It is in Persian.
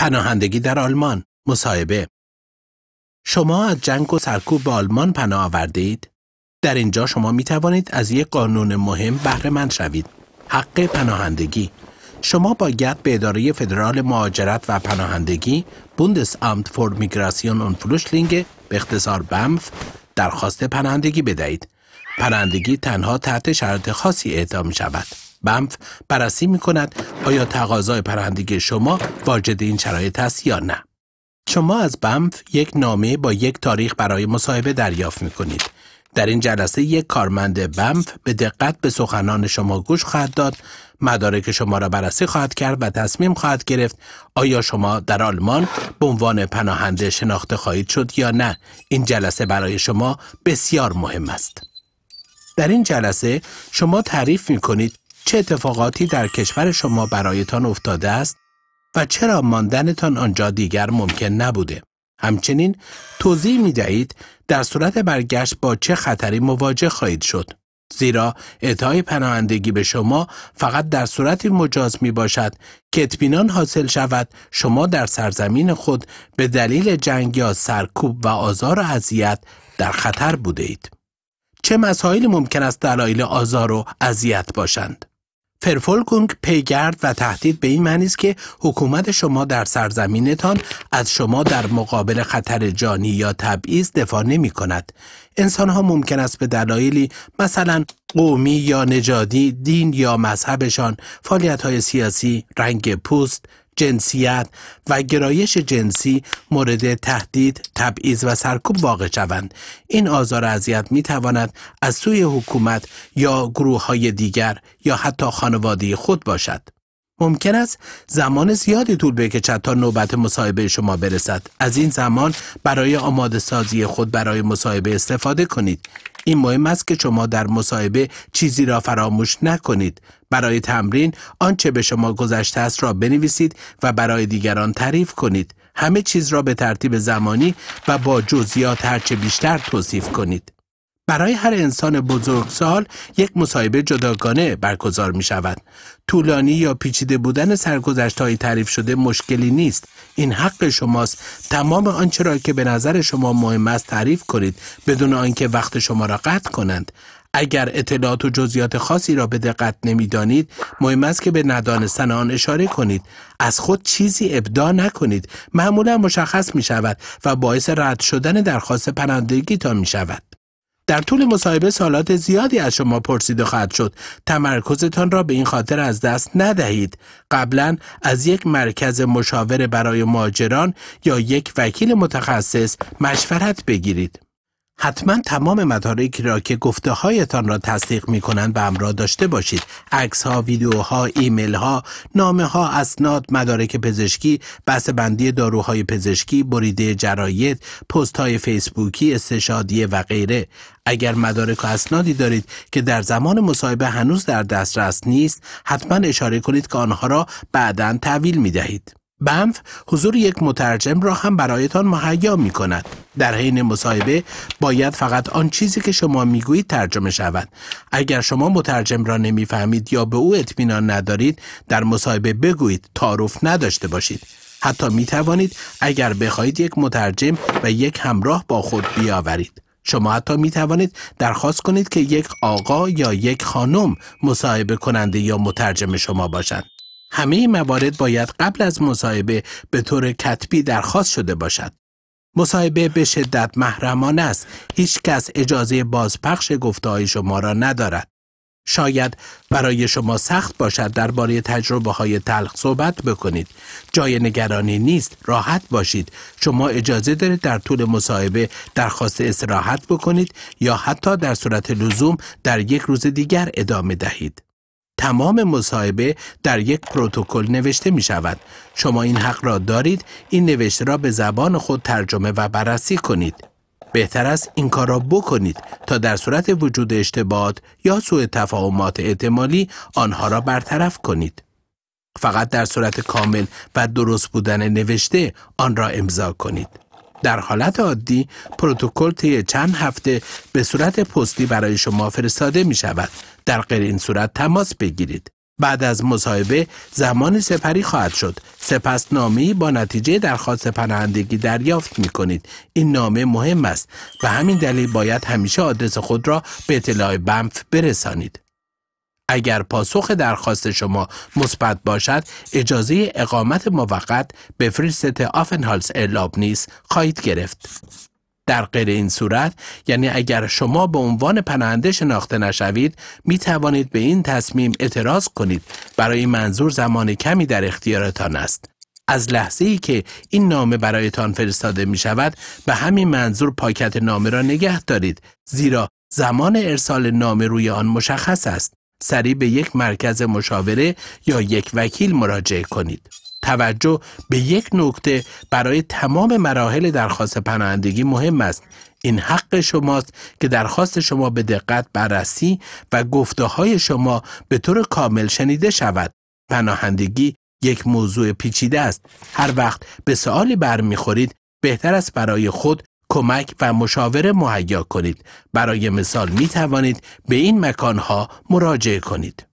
پناهندگی در آلمان مصاحبه شما از جنگ و سرکوب به آلمان پناه اید؟ در اینجا شما می توانید از یک قانون مهم بهره مند شوید حق پناهندگی شما باید به اداره فدرال مهاجرت و پناهندگی بوندس آمت فور میگراسیون اون فلوشلینگ به اختصار بمف درخواست پناهندگی بدهید پناهندگی تنها تحت شرایط خاصی اعطا می شود بمف بررسی می کند آیا تقاضای پرندگی شما واجد این شرایط است یا نه. شما از بمف یک نامه با یک تاریخ برای مصاحبه دریافت می کنید. در این جلسه یک کارمند بمف به دقت به سخنان شما گوش خواهد داد مدارک شما را بررسی خواهد کرد و تصمیم خواهد گرفت آیا شما در آلمان به عنوان پناهنده شناخته خواهید شد یا نه این جلسه برای شما بسیار مهم است در این جلسه شما تعریف می کنید چه اتفاقاتی در کشور شما برایتان افتاده است و چرا ماندنتان آنجا دیگر ممکن نبوده. همچنین توضیح می دهید در صورت برگشت با چه خطری مواجه خواهید شد. زیرا اعطای پناهندگی به شما فقط در صورتی مجاز می باشد که اطمینان حاصل شود شما در سرزمین خود به دلیل جنگ یا سرکوب و آزار و اذیت در خطر بوده اید. چه مسائلی ممکن است دلایل آزار و اذیت باشند؟ فرفولگونگ پیگرد و تهدید به این معنی است که حکومت شما در سرزمینتان از شما در مقابل خطر جانی یا تبعیض دفاع نمی کند. انسان ها ممکن است به دلایلی مثلا قومی یا نجادی، دین یا مذهبشان، فعالیت های سیاسی، رنگ پوست، جنسیت و گرایش جنسی مورد تهدید، تبعیض و سرکوب واقع شوند. این آزار اذیت می تواند از سوی حکومت یا گروه های دیگر یا حتی خانواده خود باشد. ممکن است زمان زیادی طول بکشد تا نوبت مصاحبه شما برسد از این زمان برای آماده سازی خود برای مصاحبه استفاده کنید این مهم است که شما در مصاحبه چیزی را فراموش نکنید. برای تمرین آنچه به شما گذشته است را بنویسید و برای دیگران تعریف کنید. همه چیز را به ترتیب زمانی و با جزئیات هرچه بیشتر توصیف کنید. برای هر انسان بزرگسال یک مصاحبه جداگانه برگزار می شود. طولانی یا پیچیده بودن سرگذشت های تعریف شده مشکلی نیست این حق شماست تمام آنچه را که به نظر شما مهم است تعریف کنید بدون آنکه وقت شما را قطع کنند اگر اطلاعات و جزئیات خاصی را به دقت نمیدانید مهم است که به ندانستن آن اشاره کنید از خود چیزی ابدا نکنید معمولا مشخص می شود و باعث رد شدن درخواست پناهندگیتان می شود در طول مصاحبه سالات زیادی از شما پرسیده خواهد شد تمرکزتان را به این خاطر از دست ندهید قبلا از یک مرکز مشاوره برای ماجران یا یک وکیل متخصص مشورت بگیرید حتما تمام مدارکی را که گفته هایتان را تصدیق می کنند به همراه داشته باشید عکس ها ویدیوها ایمیل ها نامه ها اسناد مدارک پزشکی بحث بندی داروهای پزشکی بریده جرایت، پست های فیسبوکی استشادیه و غیره اگر مدارک و اسنادی دارید که در زمان مصاحبه هنوز در دسترس نیست حتما اشاره کنید که آنها را بعدا تحویل می دهید بنف حضور یک مترجم را هم برایتان مهیا می کند. در حین مصاحبه باید فقط آن چیزی که شما میگویید ترجمه شود. اگر شما مترجم را نمیفهمید یا به او اطمینان ندارید در مصاحبه بگویید تعارف نداشته باشید. حتی می توانید اگر بخواهید یک مترجم و یک همراه با خود بیاورید. شما حتی می توانید درخواست کنید که یک آقا یا یک خانم مصاحبه کننده یا مترجم شما باشند. همه موارد باید قبل از مصاحبه به طور کتبی درخواست شده باشد. مصاحبه به شدت محرمانه است. هیچ کس اجازه بازپخش گفته شما را ندارد. شاید برای شما سخت باشد درباره تجربه های تلخ صحبت بکنید. جای نگرانی نیست. راحت باشید. شما اجازه دارید در طول مصاحبه درخواست استراحت بکنید یا حتی در صورت لزوم در یک روز دیگر ادامه دهید. تمام مصاحبه در یک پروتکل نوشته می شود. شما این حق را دارید این نوشته را به زبان خود ترجمه و بررسی کنید. بهتر است این کار را بکنید تا در صورت وجود اشتباهات یا سوء تفاهمات احتمالی آنها را برطرف کنید. فقط در صورت کامل و درست بودن نوشته آن را امضا کنید. در حالت عادی پروتکل طی چند هفته به صورت پستی برای شما فرستاده می شود. در غیر این صورت تماس بگیرید. بعد از مصاحبه زمان سپری خواهد شد. سپس نامی با نتیجه درخواست پناهندگی دریافت می کنید. این نامه مهم است و همین دلیل باید همیشه آدرس خود را به اطلاع بمف برسانید. اگر پاسخ درخواست شما مثبت باشد اجازه اقامت موقت به فریست آفنهالس اعلاب نیست، خواهید گرفت در غیر این صورت یعنی اگر شما به عنوان پناهنده شناخته نشوید می توانید به این تصمیم اعتراض کنید برای منظور زمان کمی در اختیارتان است از لحظه ای که این نامه برایتان فرستاده می شود به همین منظور پاکت نامه را نگه دارید زیرا زمان ارسال نامه روی آن مشخص است سریع به یک مرکز مشاوره یا یک وکیل مراجعه کنید. توجه به یک نکته برای تمام مراحل درخواست پناهندگی مهم است. این حق شماست که درخواست شما به دقت بررسی و گفته های شما به طور کامل شنیده شود. پناهندگی یک موضوع پیچیده است. هر وقت به سوالی برمیخورید بهتر است برای خود کمک و مشاوره مهیا کنید برای مثال می توانید به این ها مراجعه کنید